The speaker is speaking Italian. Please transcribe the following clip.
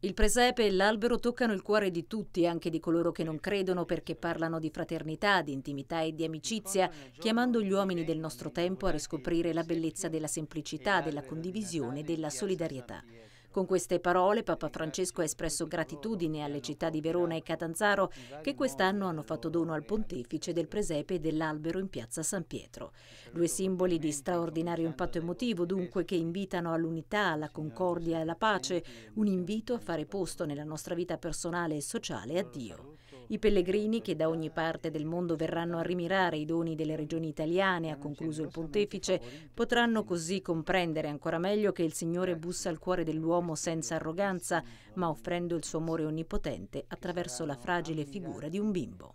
Il presepe e l'albero toccano il cuore di tutti, anche di coloro che non credono perché parlano di fraternità, di intimità e di amicizia, chiamando gli uomini del nostro tempo a riscoprire la bellezza della semplicità, della condivisione e della solidarietà. Con queste parole Papa Francesco ha espresso gratitudine alle città di Verona e Catanzaro che quest'anno hanno fatto dono al pontefice del presepe e dell'albero in piazza San Pietro. Due simboli di straordinario impatto emotivo dunque che invitano all'unità, alla concordia e alla pace, un invito a fare posto nella nostra vita personale e sociale a Dio. I pellegrini che da ogni parte del mondo verranno a rimirare i doni delle regioni italiane, ha concluso il pontefice, potranno così comprendere ancora meglio che il Signore bussa al cuore dell'uomo senza arroganza, ma offrendo il suo amore onnipotente attraverso la fragile figura di un bimbo.